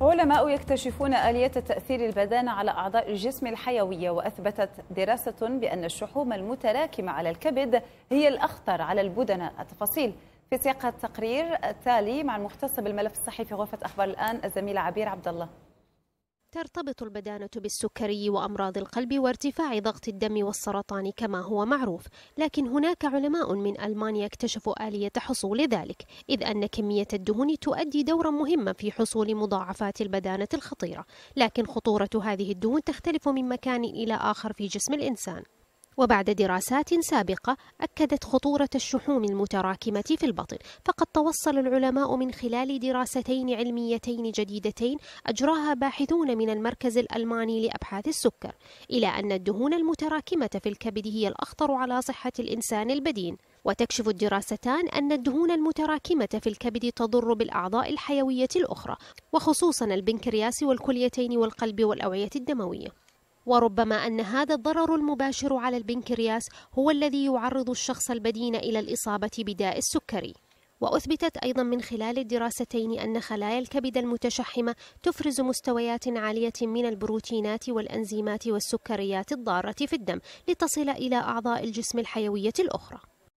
علماء يكتشفون آلية تأثير البدان على أعضاء الجسم الحيوية وأثبتت دراسة بأن الشحوم المتراكمة على الكبد هي الأخطر على البدناء التفاصيل في سياق التقرير التالي مع المختص بالملف الصحي في غرفة أخبار الآن الزميلة عبير عبد الله ترتبط البدانة بالسكري وأمراض القلب وارتفاع ضغط الدم والسرطان كما هو معروف لكن هناك علماء من ألمانيا اكتشفوا آلية حصول ذلك إذ أن كمية الدهون تؤدي دورا مهما في حصول مضاعفات البدانة الخطيرة لكن خطورة هذه الدهون تختلف من مكان إلى آخر في جسم الإنسان وبعد دراسات سابقة أكدت خطورة الشحوم المتراكمة في البطن فقد توصل العلماء من خلال دراستين علميتين جديدتين أجراها باحثون من المركز الألماني لأبحاث السكر إلى أن الدهون المتراكمة في الكبد هي الأخطر على صحة الإنسان البدين وتكشف الدراستان أن الدهون المتراكمة في الكبد تضر بالأعضاء الحيوية الأخرى وخصوصا البنكرياس والكليتين والقلب والأوعية الدموية وربما أن هذا الضرر المباشر على البنكرياس هو الذي يعرض الشخص البدين إلى الإصابة بداء السكري وأثبتت أيضا من خلال الدراستين أن خلايا الكبد المتشحمة تفرز مستويات عالية من البروتينات والأنزيمات والسكريات الضارة في الدم لتصل إلى أعضاء الجسم الحيوية الأخرى